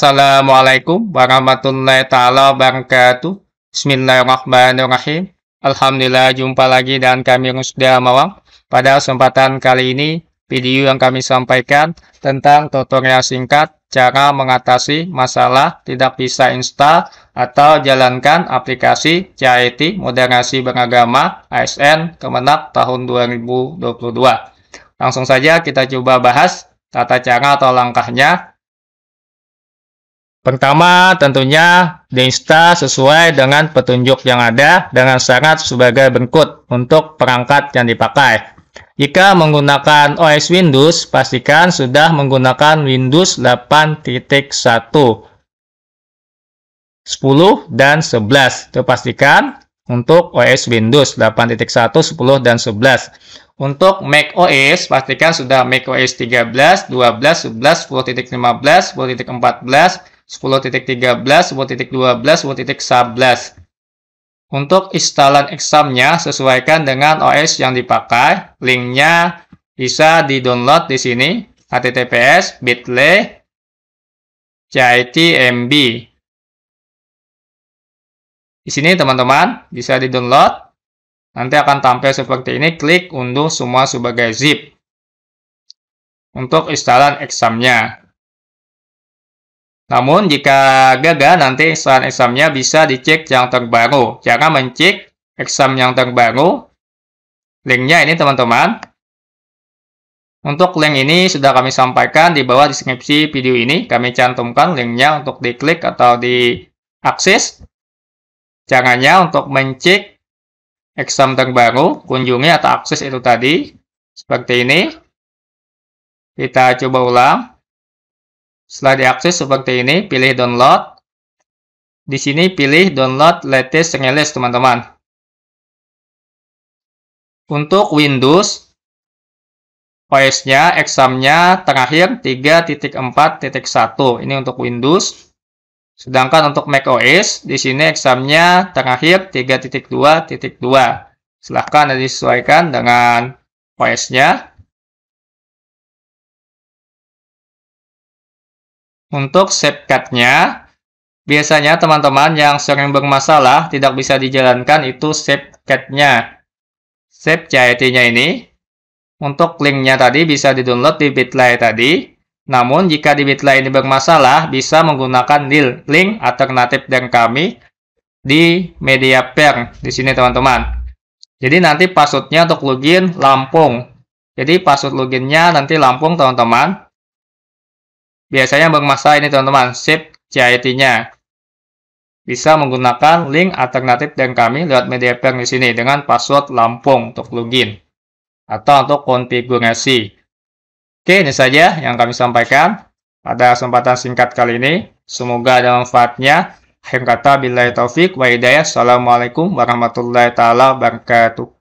Assalamualaikum warahmatullahi taala wabarakatuh. Bismillahirrahmanirrahim. Alhamdulillah jumpa lagi dan kami sudah Mawang. Pada kesempatan kali ini, video yang kami sampaikan tentang tutorial singkat cara mengatasi masalah tidak bisa install atau jalankan aplikasi CIT Moderasi Beragama ASN Kemenak tahun 2022. Langsung saja kita coba bahas tata cara atau langkahnya Pertama, tentunya diinsta sesuai dengan petunjuk yang ada dengan sangat sebagai berikut untuk perangkat yang dipakai. Jika menggunakan OS Windows, pastikan sudah menggunakan Windows 8.1, 10, dan 11. Itu pastikan untuk OS Windows 8.1, 10, dan 11. Untuk Mac OS, pastikan sudah Mac OS 13, 12, 11, 10.15, 10.14, 10.13, 10.12, 10.11. Untuk instalan examnya sesuaikan dengan OS yang dipakai. Linknya bisa di-download di sini. https bit.ly CITMB. Di sini teman-teman bisa di-download. Nanti akan tampil seperti ini. Klik unduh semua sebagai zip. Untuk instalan examnya. Namun jika gagal nanti soal examnya bisa dicek yang terbaru. Jangan mencek exam yang terbaru, linknya ini teman-teman. Untuk link ini sudah kami sampaikan di bawah deskripsi video ini. Kami cantumkan linknya untuk diklik atau diakses. Caranya untuk mencek exam terbaru, kunjungi atau akses itu tadi. Seperti ini. Kita coba ulang. Setelah diakses seperti ini, pilih download. Di sini pilih download latest release, teman-teman. Untuk Windows, OS-nya, exam-nya terakhir 3.4.1. Ini untuk Windows. Sedangkan untuk Mac OS, di sini exam-nya terakhir 3.2.2. Silahkan disesuaikan dengan OS-nya. Untuk cut nya biasanya teman-teman yang sering bermasalah tidak bisa dijalankan itu cut nya Shape CIT-nya ini. Untuk linknya tadi bisa didownload di Bitly tadi. Namun jika di Bitly ini bermasalah, bisa menggunakan link alternatif dan kami di media pair di sini teman-teman. Jadi nanti passwordnya untuk login Lampung. Jadi password loginnya nanti Lampung teman-teman. Biasanya bank ini teman-teman, SIP CIT-nya. Bisa menggunakan link alternatif dan kami lewat media bank di sini dengan password Lampung untuk login atau untuk konfigurasi. Oke, ini saja yang kami sampaikan pada kesempatan singkat kali ini. Semoga ada manfaatnya. Akhir kata, bila taufik wa hidayah. Assalamualaikum warahmatullahi wabarakatuh.